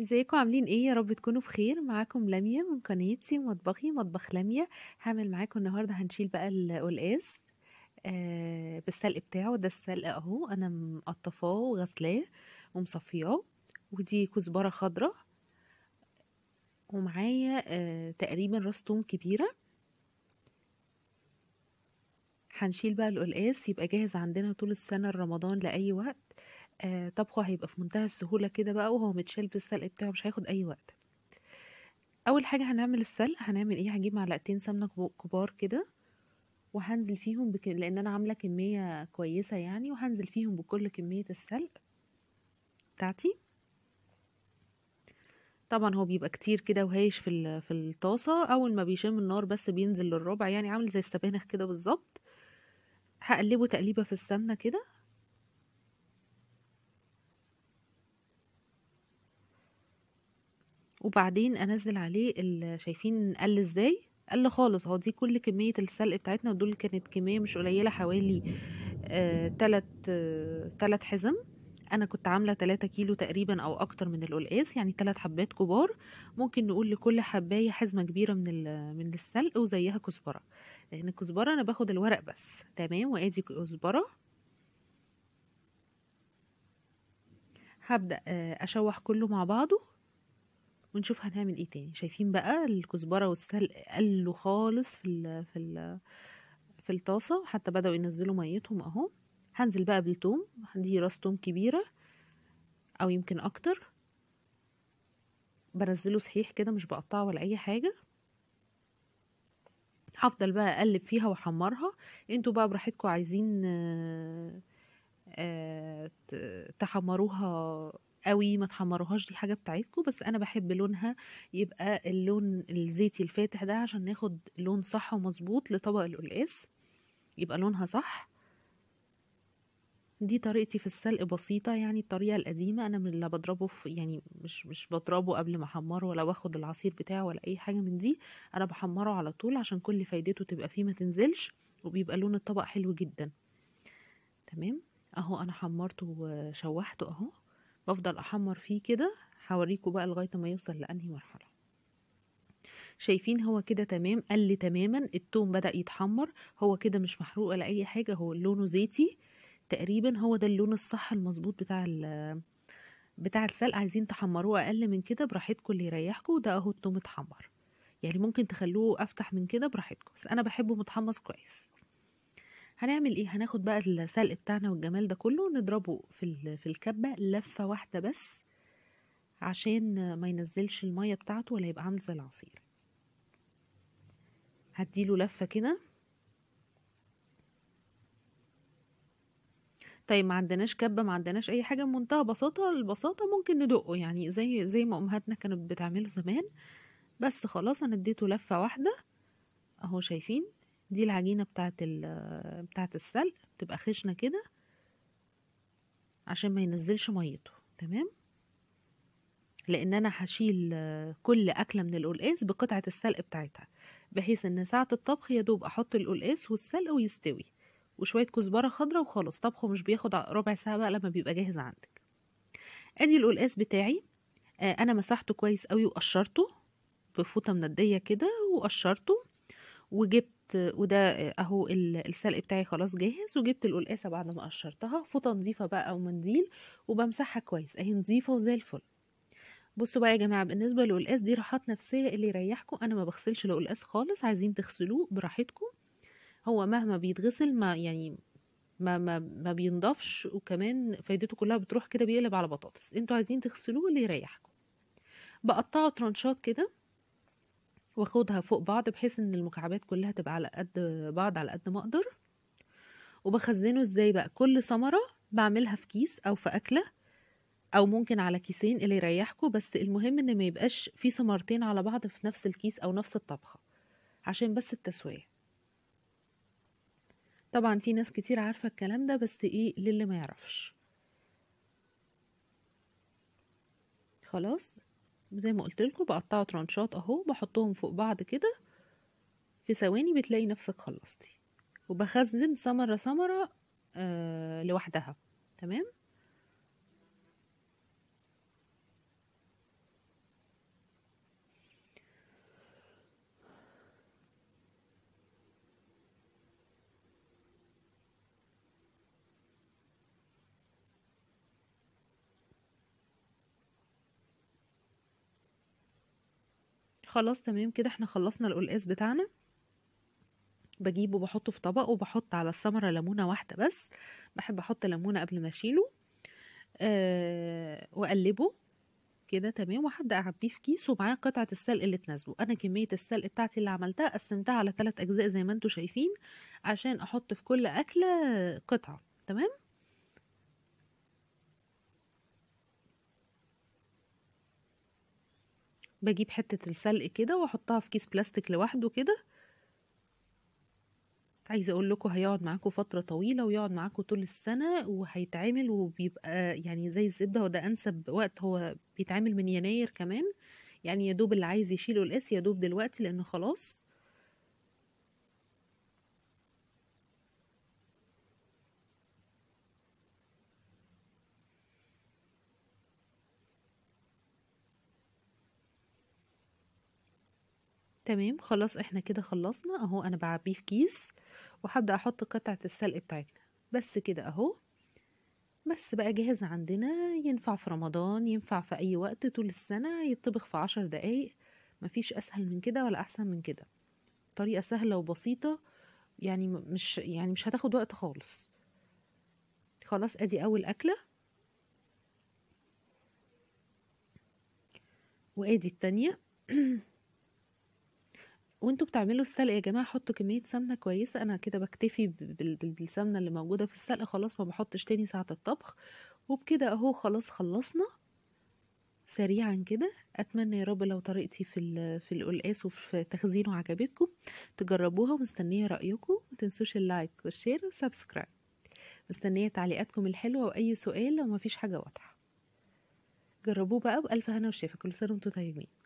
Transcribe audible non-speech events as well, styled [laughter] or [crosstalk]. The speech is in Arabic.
ازيكم عاملين ايه يا رب تكونوا بخير معاكم لميا من قناتي ومطبخي مطبخ لميا هعمل معاكم النهارده هنشيل بقى القلقاس آه بالسلق بتاعه ده السلق اهو انا مقطفاه وغسلاه ومصفياه ودي كزبره خضراء ومعايا آه تقريبا راس توم كبيره هنشيل بقى القلقاس يبقى جاهز عندنا طول السنه رمضان لاي وقت آه، طبخه هيبقى في منتهى السهولة كده بقى وهو متشال بالسلق بتاعه مش هياخد أي وقت أول حاجة هنعمل السلق هنعمل ايه هجيب معلقتين سمنة كبار كده وهنزل فيهم بك... لأن أنا عاملة كمية كويسة يعني وهنزل فيهم بكل كمية السلق بتاعتي طبعا هو بيبقى كتير كده وهايش في في الطاسه اول ما بيشم النار بس بينزل للربع يعني عامل زي السبانخ كده بالظبط هقلبه تقليبه في السمنه كده وبعدين انزل عليه شايفين قل ازاي قل خالص هو دي كل كميه السلق بتاعتنا ودول كانت كميه مش قليله حوالي ثلاث آه حزم انا كنت عامله ثلاثة كيلو تقريبا او اكتر من القلقاس يعني ثلاث حبات كبار ممكن نقول لكل حبايه حزمه كبيره من من السلق وزيها كزبره لان الكزبره انا باخد الورق بس تمام وادي كزبره هبدا آه، اشوح كله مع بعضه ونشوف هنعمل ايه تاني شايفين بقى الكزبره والسلق قلوا خالص في الـ في الـ في الطاسه حتى بداوا ينزلوا ميتهم اهو هنزل بقى بالثوم دي راس توم كبيره او يمكن اكتر بنزله صحيح كده مش بقطعه ولا اي حاجه هفضل بقى اقلب فيها واحمرها انتوا بقى براحتكم عايزين آه، آه، تحمروها قوي ما تحمروهاش دي حاجه بتاعتكم بس انا بحب لونها يبقى اللون الزيتي الفاتح ده عشان ناخد لون صح ومظبوط لطبق القلقاس يبقى لونها صح دي طريقتي في السلق بسيطة يعني الطريقة القديمة أنا من اللي بضربه في يعني مش مش بضربه قبل ما أحمره ولا باخد العصير بتاعه ولا أي حاجة من دي أنا بحمره على طول عشان كل فايدته تبقى فيه ما تنزلش وبيبقى لون الطبق حلو جدا تمام أهو أنا حمرته وشوحته أهو افضل احمر فيه كده هوريكم بقى لغايه ما يوصل لانهي مرحله شايفين هو كده تمام قل لي تماما التوم بدا يتحمر هو كده مش محروق ولا اي حاجه هو لونه زيتي تقريبا هو ده اللون الصح المظبوط بتاع بتاع السلق عايزين تحمروه اقل من كده براحتكم اللي يريحكم ده اهو التوم اتحمر يعني ممكن تخلوه افتح من كده براحتكم بس انا بحبه متحمص كويس هنعمل ايه هناخد بقى السلق بتاعنا والجمال ده كله نضربه في في الكبه لفه واحده بس عشان ما ينزلش الميه بتاعته ولا يبقى عامل زي العصير هديله لفه كده طيب ما عندناش كبه ما عندناش اي حاجه بمنتهى بساطه البساطه ممكن ندقه يعني زي زي ما امهاتنا كانت بتعمله زمان بس خلاص انا اديته لفه واحده اهو شايفين دي العجينة بتاعت, بتاعت السلق بتبقى خشنة كده عشان ما ينزلش ميته تمام لان انا هشيل كل اكله من القلقاس بقطعه السلق بتاعتها بحيث ان ساعه الطبخ يا دوب احط القلقاس والسلق ويستوي وشويه كزبره خضراء وخلاص طبخه مش بياخد ربع ساعه بقى لما بيبقى جاهز عندك ادي القلقاس بتاعي آه، انا مسحته كويس قوي وقشرته بفوطه منديه كده وقشرته وجبت وده اهو السلق بتاعي خلاص جاهز وجبت القلقاسه بعد ما قشرتها فوطه نظيفه بقى ومنديل وبمسحها كويس اهي نظيفه وزي الفل بصوا بقى يا جماعه بالنسبه للقلقاس دي راحات نفسيه اللي يريحكم انا ما بغسلش القلقاس خالص عايزين تغسلوه براحتكم هو مهما بيتغسل ما يعني ما ما ما بينضفش وكمان فايدته كلها بتروح كده بيقلب على بطاطس انتوا عايزين تغسلوه اللي يريحكم بقطعه ترانشات كده واخدها فوق بعض بحيث ان المكعبات كلها تبقى على قد بعض على قد ما اقدر وبخزنه ازاي بقى كل ثمره بعملها في كيس او في اكله او ممكن على كيسين اللي يريحكم بس المهم ان ما يبقاش في ثمرتين على بعض في نفس الكيس او نفس الطبخه عشان بس التسويه طبعا في ناس كتير عارفه الكلام ده بس ايه للي ما يعرفش خلاص زي ما قلت لكم بقطعه ترانشات اهو بحطهم فوق بعض كده في ثواني بتلاقي نفسك خلصتي وبخزن ثمره ثمره آه لوحدها تمام خلاص تمام كده احنا خلصنا القلقاس بتاعنا بجيبه بحطه في طبق وبحط على الثمره ليمونه واحده بس بحب احط ليمونه قبل ما اشيله أه واقلبه كده تمام وهبدا اعبيه في كيس ومعاه قطعه السلق اللي تناسبه انا كميه السلق بتاعتي اللي عملتها قسمتها على ثلاث اجزاء زي ما انتم شايفين عشان احط في كل اكله قطعه تمام بجيب حتة السلق كده واحطها في كيس بلاستيك لوحده كده عايزه اقول لكم هيقعد معاكم فتره طويله ويقعد معاكم طول السنه وهيتعامل وبيبقى يعني زي الزبده وده انسب وقت هو بيتعامل من يناير كمان يعني يدوب اللي عايز يشيله القس يدوب دلوقتي لان خلاص تمام خلاص احنا كده خلصنا اهو انا بعبيه في كيس وهبدأ احط قطعة السلق بتاعتنا بس كده اهو بس بقى جاهز عندنا ينفع في رمضان ينفع في اي وقت طول السنة يطبخ في عشر دقايق مفيش اسهل من كده ولا احسن من كده طريقة سهلة وبسيطة يعني مش يعني مش هتاخد وقت خالص خلاص ادي اول اكله وادي التانية [clears throat] وانتوا بتعملوا السلق يا جماعه حطوا كميه سمنه كويسه انا كده بكتفي بالسمنه اللي موجوده في السلق خلاص ما بحطش تاني ساعه الطبخ وبكده اهو خلاص خلصنا سريعا كده اتمنى يا رب لو طريقتي في في القلقاس وفي تخزينه عجبتكم تجربوها ومستنيه رايكم ما تنسوش اللايك والشير والسبسكرايب مستنيه تعليقاتكم الحلوه واي سؤال لو مفيش حاجه واضحه جربوه بقى بالف هنا وشفا كل سنه وانتم طيبين